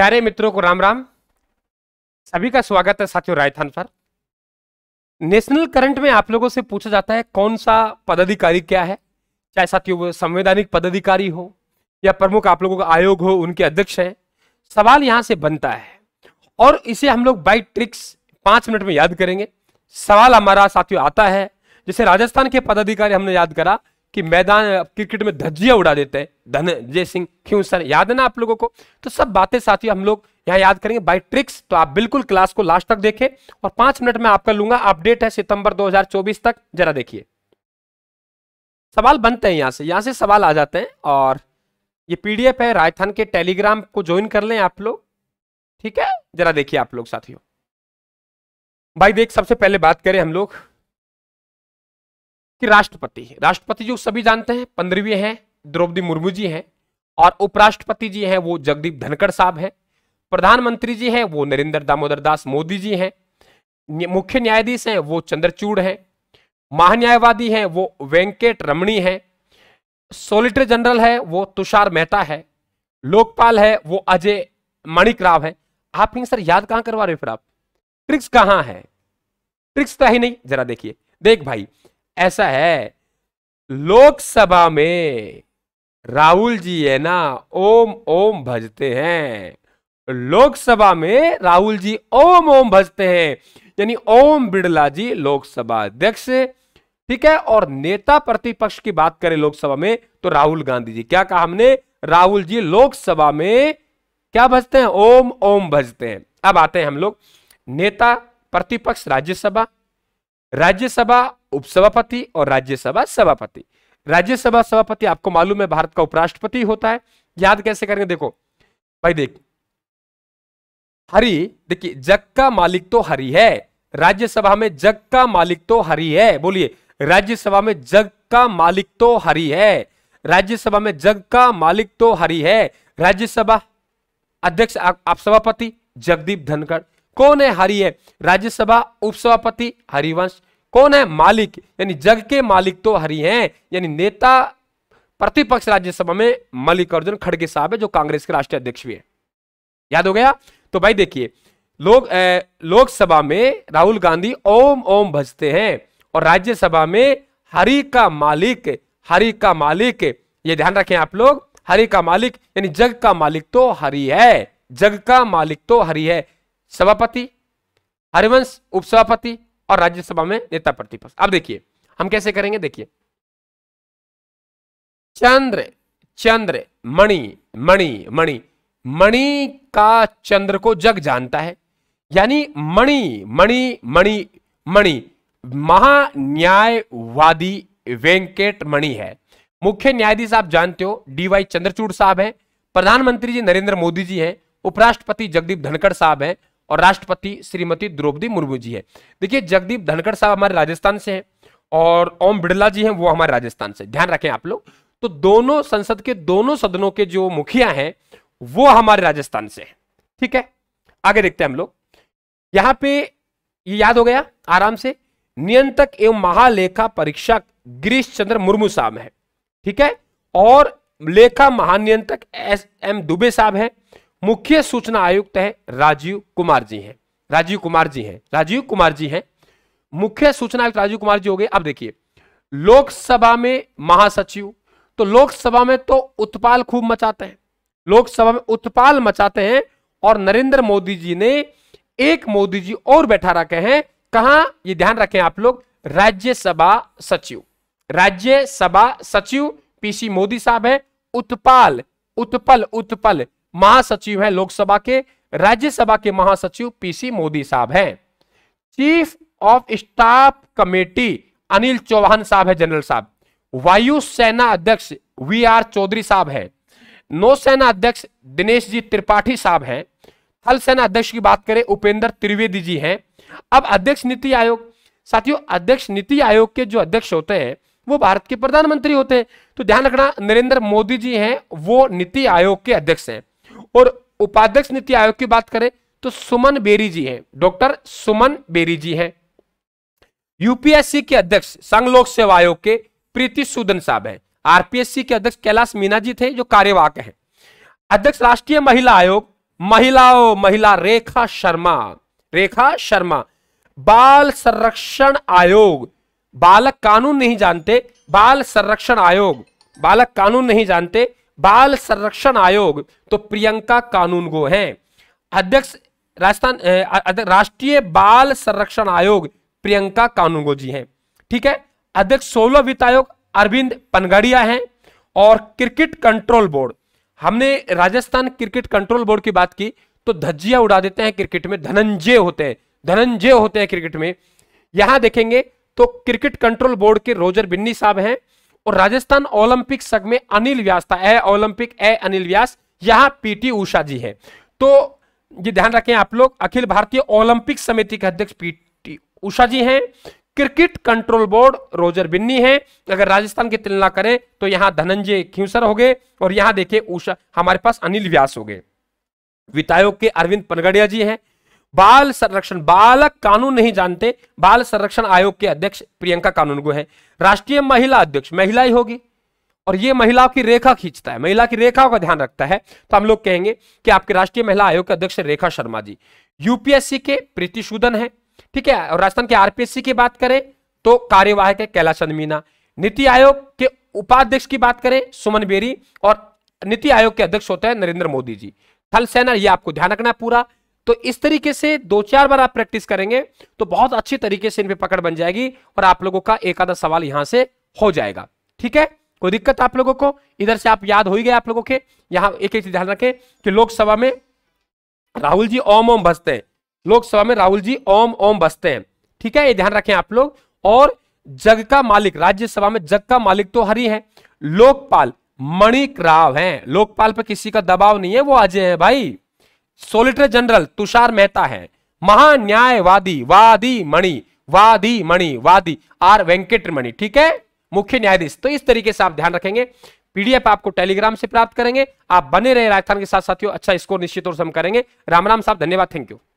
प्यारे मित्रों को राम राम सभी का स्वागत है साथियों राजस्थान पर नेशनल करंट में आप लोगों से पूछा जाता है कौन सा पदाधिकारी क्या है चाहे साथियों संवैधानिक पदाधिकारी हो या प्रमुख आप लोगों का आयोग हो उनके अध्यक्ष हैं सवाल यहां से बनता है और इसे हम लोग बाई ट्रिक्स पांच मिनट में याद करेंगे सवाल हमारा साथियों आता है जैसे राजस्थान के पदाधिकारी हमने याद करा कि मैदान क्रिकेट में धज्जियां उड़ा देते हैं धनजय सिंह क्यों सर याद है ना आप लोगों को तो सब बातें साथियों हम लोग यहाँ याद करेंगे बाई ट्रिक्स तो आप बिल्कुल क्लास को लास्ट तक देखें और पांच मिनट में आपका लूंगा अपडेट है सितंबर 2024 तक जरा देखिए सवाल बनते हैं यहाँ से यहाँ से सवाल आ जाते हैं और ये पीडीएफ है राजस्थान के टेलीग्राम को ज्वाइन कर लें आप लोग ठीक है जरा देखिए आप लोग साथियों भाई देख सबसे पहले बात करें हम लोग कि राष्ट्रपति राष्ट्रपति जो सभी जानते हैं पंद्रहवीं हैं द्रौपदी मुर्मू जी हैं और उपराष्ट्रपति जी हैं वो जगदीप धनखड़ साहब हैं प्रधानमंत्री जी हैं वो नरेंद्र दामोदर दास मोदी जी हैं मुख्य न्यायाधीश हैं वो चंद्रचूड़ हैं महान्यायवादी हैं वो वेंकट रमणी हैं सोलिटर जनरल है वो तुषार मेहता है लोकपाल है वो अजय मणिक राव है आप कहीं सर याद कहां करवा रहे हो फिर आप ट्रिक्स कहां है ट्रिक्स तो ही नहीं जरा देखिए देख भाई ऐसा है लोकसभा में राहुल जी है ना ओम ओम भजते हैं लोकसभा में राहुल जी ओम ओम भजते हैं यानी ओम बिड़ला जी लोकसभा अध्यक्ष ठीक है और नेता प्रतिपक्ष की बात करें लोकसभा में तो राहुल गांधी जी क्या कहा हमने राहुल जी लोकसभा में क्या भजते हैं ओम ओम भजते हैं अब आते हैं हम लोग नेता प्रतिपक्ष राज्यसभा राज्यसभा उपसभापति और राज्यसभा सभापति राज्यसभा सभापति आपको मालूम है भारत का उपराष्ट्रपति होता है याद कैसे करेंगे देखो भाई देख हरि देखिए जग का मालिक तो हरी है राज्यसभा में जग का मालिक तो हरी है बोलिए राज्यसभा में जग का मालिक तो हरी है राज्यसभा में जग का मालिक तो हरी है राज्यसभा अध्यक्ष आप सभापति जगदीप धनखड़ कौन है हरी है राज्यसभा उपसभापति हरिवंश कौन है मालिक यानी जग के मालिक तो हरि हैं यानी नेता प्रतिपक्ष राज्यसभा में मल्लिकार्जुन खड़गे साहब है जो कांग्रेस के राष्ट्रीय अध्यक्ष भी है याद हो गया तो भाई देखिए लोग लोकसभा में राहुल गांधी ओम ओम भजते हैं और राज्यसभा में हरि का मालिक हरि का मालिक ये ध्यान रखें आप लोग हरि का मालिक यानी जग का मालिक तो हरि है जग का मालिक तो हरि है सभापति हरिवंश उपसभापति और राज्यसभा में नेता प्रतिपक्ष अब देखिए हम कैसे करेंगे देखिए चंद्र चंद्र मणि मणि मणि मणि का चंद्र को जग जानता है यानी मणि मणि मणि मणि महान्यायवादी वेंकट मणि है मुख्य न्यायाधीश आप जानते हो डीवाई चंद्रचूड़ साहब हैं प्रधानमंत्री जी नरेंद्र मोदी जी हैं उपराष्ट्रपति जगदीप धनखड़ साहब हैं और राष्ट्रपति श्रीमती द्रौपदी मुर्मू जी है देखिए जगदीप धनखड़ साहब हमारे राजस्थान से हैं और ओम बिड़ला जी हैं वो हमारे राजस्थान से ध्यान रखें आप लोग तो दोनों संसद के दोनों सदनों के जो मुखिया हैं वो हमारे राजस्थान से हैं ठीक है आगे देखते हैं हम लोग यहाँ पे ये याद हो गया आराम से नियंत्रक एवं महालेखा परीक्षक गिरीश चंद्र मुर्मू साहब है ठीक है और लेखा महानियंत्रक एस एम दुबे साहब हैं मुख्य सूचना आयुक्त है राजीव कुमार जी हैं राजीव कुमार जी हैं राजीव कुमार जी हैं मुख्य सूचना आयुक्त राजीव कुमार जी हो गए अब देखिए लोकसभा में महासचिव तो लोकसभा में तो उत्पाल खूब मचाते हैं लोकसभा में उत्पाल मचाते हैं और नरेंद्र मोदी जी ने एक मोदी जी और बैठा रखे हैं कहा ये ध्यान रखें आप लोग राज्यसभा सचिव राज्यसभा सचिव पीसी मोदी साहब है उत्पाल उत्पल उत्पल महासचिव हैं लोकसभा के राज्यसभा के महासचिव पीसी मोदी साहब हैं chief of staff committee Anil Chauhan साहब है जनरल साहब वायुसेना अध्यक्ष वी आर चौधरी साहब है नौसेना अध्यक्ष दिनेश जी त्रिपाठी साहब हैं थल सेना अध्यक्ष की बात करें उपेंद्र त्रिवेदी जी हैं अब अध्यक्ष नीति आयोग साथियों अध्यक्ष नीति आयोग के जो अध्यक्ष होते हैं वो भारत के प्रधानमंत्री होते हैं तो ध्यान रखना नरेंद्र मोदी जी हैं वो नीति आयोग के अध्यक्ष हैं और उपाध्यक्ष नीति आयोग की बात करें तो सुमन बेरी जी हैं डॉक्टर सुमन बेरी जी हैं यूपीएससी के अध्यक्ष संघ लोक सेवा आयोग के प्रीति सूदन साहब हैं आरपीएससी के अध्यक्ष कैलाश मीना जी थे जो कार्यवाहक हैं अध्यक्ष राष्ट्रीय महिला आयोग महिलाओं महिला रेखा शर्मा रेखा शर्मा बाल संरक्षण आयोग बालक कानून नहीं जानते बाल संरक्षण आयोग बालक कानून नहीं जानते बाल संरक्षण आयोग तो प्रियंका कानून गो है अध्यक्ष राजस्थान राष्ट्रीय बाल संरक्षण आयोग प्रियंका कानून जी हैं ठीक है अध्यक्ष सोलह वित्त आयोग अरविंद पनगड़िया हैं और क्रिकेट कंट्रोल बोर्ड हमने राजस्थान क्रिकेट कंट्रोल बोर्ड की बात की तो धज्जिया उड़ा देते हैं क्रिकेट में धनंजय होते हैं धनंजय होते हैं क्रिकेट में यहां देखेंगे तो क्रिकेट कंट्रोल बोर्ड के रोजर बिन्नी साहब हैं और राजस्थान ओलंपिक संघ में अनिल व्यास था ए ओलंपिक ए अनिल व्यास यहां पीटी उषा जी है तो ये ध्यान रखें आप लोग अखिल भारतीय ओलंपिक समिति के अध्यक्ष पीटी उषा जी हैं cricket control board Roger Binny है अगर राजस्थान की तुलना करें तो यहां धनंजय खिंसर हो गए और यहां देखिए उषा हमारे पास अनिल व्यास हो गए वित्त आयोग के अरविंद पनगड़िया जी हैं बाल संरक्षण बालक कानून नहीं जानते बाल संरक्षण आयोग के अध्यक्ष प्रियंका कानून को है राष्ट्रीय महिला अध्यक्ष महिला ही होगी और ये महिलाओं की रेखा खींचता है महिला की रेखाओं का ध्यान रखता है तो हम लोग कहेंगे कि आपके राष्ट्रीय महिला आयोग के अध्यक्ष रेखा शर्मा जी यूपीएससी के प्रीति सूदन है ठीक है और राजस्थान के आरपीएससी की बात करें तो कार्यवाहक है कैलाशंद मीना नीति आयोग के उपाध्यक्ष की बात करें सुमन बेरी और नीति आयोग के अध्यक्ष होते हैं नरेंद्र मोदी जी थल सेना ये आपको ध्यान रखना है पूरा तो इस तरीके से दो चार बार आप प्रैक्टिस करेंगे तो बहुत अच्छी तरीके से इन पे पकड़ बन जाएगी और आप लोगों का एक आधा सवाल यहां से हो जाएगा ठीक है कोई दिक्कत आप लोगों को इधर से आप याद हो ही गए आप लोगों के यहां एक एक चीज ध्यान रखें कि लोकसभा में राहुल जी ओम ओम बसते हैं लोकसभा में राहुल जी ओम ओम बसते हैं ठीक है ये ध्यान रखें आप लोग और जग का मालिक राज्यसभा में जग का मालिक तो हरी है लोकपाल मणिक राव है लोकपाल पर किसी का दबाव नहीं है वो अजय है भाई सोलिटर जनरल तुषार मेहता है महान्यायवादी वादी मणि वादी मणि वादी आर वेंकट मणि ठीक है मुख्य न्यायाधीश तो इस तरीके से आप ध्यान रखेंगे पीडीएफ आपको टेलीग्राम से प्राप्त करेंगे आप बने रहे राजस्थान के साथ साथियों अच्छा स्कोर निश्चित तौर से हम करेंगे राम राम साहब धन्यवाद थैंक यू